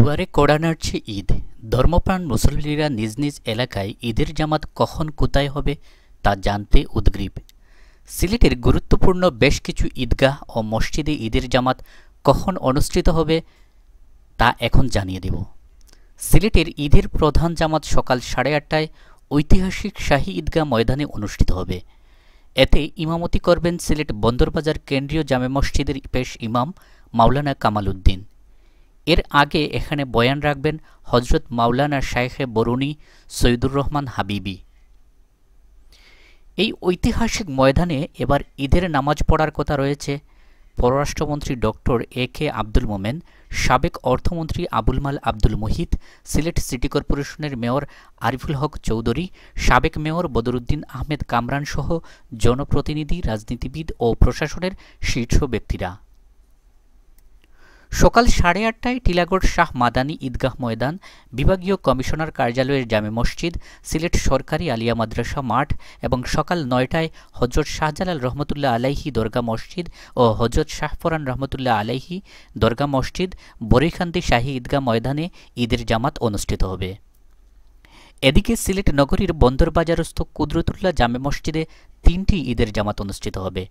দুয়ারে কড়া নাড়ছে ঈদ ধর্মপ্রাণ মুসল্লিরা নিজ নিজ এলাকায় ঈদের জামাত কখন কোথায় হবে তা জানতে উদ্গ্রীব সিলেটের গুরুত্বপূর্ণ বেশ কিছু ঈদগাহ ও মসজিদে ঈদের জামাত কখন অনুষ্ঠিত হবে তা এখন জানিয়ে দেব সিলেটের ঈদের প্রধান জামাত সকাল সাড়ে আটটায় ঐতিহাসিক শাহী ঈদগাহ ময়দানে অনুষ্ঠিত হবে এতে ইমামতি করবেন সিলেট বন্দরবাজার কেন্দ্রীয় জামে মসজিদের পেশ ইমাম মাওলানা কামাল উদ্দিন এর আগে এখানে বয়ান রাখবেন হজরত মাওলানা শায়েখে বরুণী সৈদুর রহমান হাবিবি এই ঐতিহাসিক ময়দানে এবার ঈদের নামাজ পড়ার কথা রয়েছে পররাষ্ট্রমন্ত্রী ডক্টর এ কে আব্দুল মোমেন সাবেক অর্থমন্ত্রী আবুল মাল আব্দুল মোহিত সিলেট সিটি কর্পোরেশনের মেয়র আরিফুল হক চৌধুরী সাবেক মেয়র বদরুদ্দিন আহমেদ কামরান সহ জনপ্রতিনিধি রাজনীতিবিদ ও প্রশাসনের শীর্ষ ব্যক্তিরা সকাল সাড়ে আটটায় টিলাগড় শাহ মাদানী ঈদগাহ ময়দান বিভাগীয় কমিশনার কার্যালয়ের জামে মসজিদ সিলেট সরকারি আলিয়া মাদ্রাসা মাঠ এবং সকাল নয়টায় হজরত শাহজালাল রহমতুল্লাহ আলাইহি দরগা মসজিদ ও হজরত শাহফরান রহমতুল্লাহ আলাইহি দরগা মসজিদ বরিখান্দি শাহী ঈদগাহ ময়দানে ঈদের জামাত অনুষ্ঠিত হবে এদিকে সিলেট নগরীর বন্দরবাজারস্থ কুদরতুল্লাহ জামে মসজিদে তিনটি ঈদের জামাত অনুষ্ঠিত হবে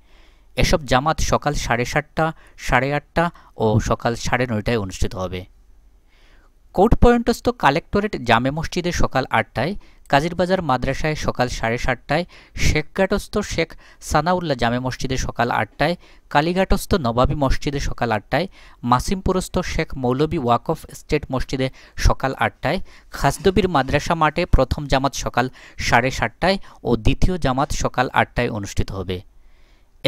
এসব জামাত সকাল সাড়ে সাতটা সাড়ে আটটা ও সকাল সাড়ে নয়টায় অনুষ্ঠিত হবে কোর্ট পয়েন্টস্থ কালেক্টরেট জামে মসজিদে সকাল আটটায় কাজিরবাজার মাদ্রাসায় সকাল সাড়ে সাতটায় শেখঘাটস্থ শেখ সানাউল্লাহ জামে মসজিদে সকাল আটটায় কালীঘাটস্থ নবাবী মসজিদে সকাল আটটায় মাসিমপুরস্থ শেখ মৌলবী ওয়াকফ স্টেট মসজিদে সকাল আটটায় খাসদবির মাদ্রাসা মাঠে প্রথম জামাত সকাল সাড়ে সাতটায় ও দ্বিতীয় জামাত সকাল আটটায় অনুষ্ঠিত হবে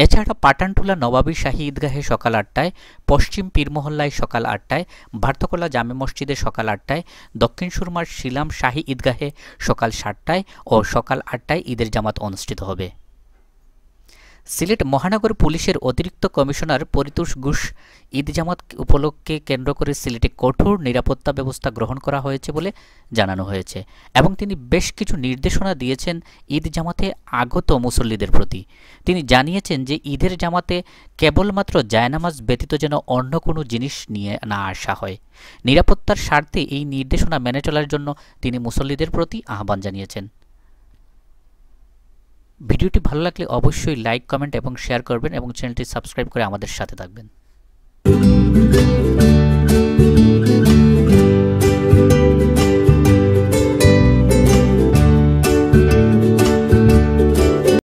এছাড়া পাটানটুলা নবাবী শাহী ঈদগাহে সকাল আটটায় পশ্চিম পীরমহল্লায় সকাল আটটায় ভারতকলা জামে মসজিদে সকাল আটটায় দক্ষিণ সুরমার শিলাম শাহী ঈদগাহে সকাল সাতটায় ও সকাল আটটায় ঈদের জামাত অনুষ্ঠিত হবে সিলেট মহানগর পুলিশের অতিরিক্ত কমিশনার পরিতোষ ঘোষ ঈদ জামাত উপলক্ষে কেন্দ্র করে সিলেটে কঠোর নিরাপত্তা ব্যবস্থা গ্রহণ করা হয়েছে বলে জানানো হয়েছে এবং তিনি বেশ কিছু নির্দেশনা দিয়েছেন ঈদ জামাতে আগত মুসল্লিদের প্রতি তিনি জানিয়েছেন যে ঈদের জামাতে কেবলমাত্র জায়নামাজ ব্যতীত যেন অন্য কোনো জিনিস নিয়ে না আসা হয় নিরাপত্তার স্বার্থে এই নির্দেশনা মেনে চলার জন্য তিনি মুসল্লিদের প্রতি আহ্বান জানিয়েছেন ভিডিওটি ভালো লাগলে অবশ্যই লাইক কমেন্ট এবং শেয়ার করবেন এবং চ্যানেলটি সাবস্ক্রাইব করে আমাদের সাথে থাকবেন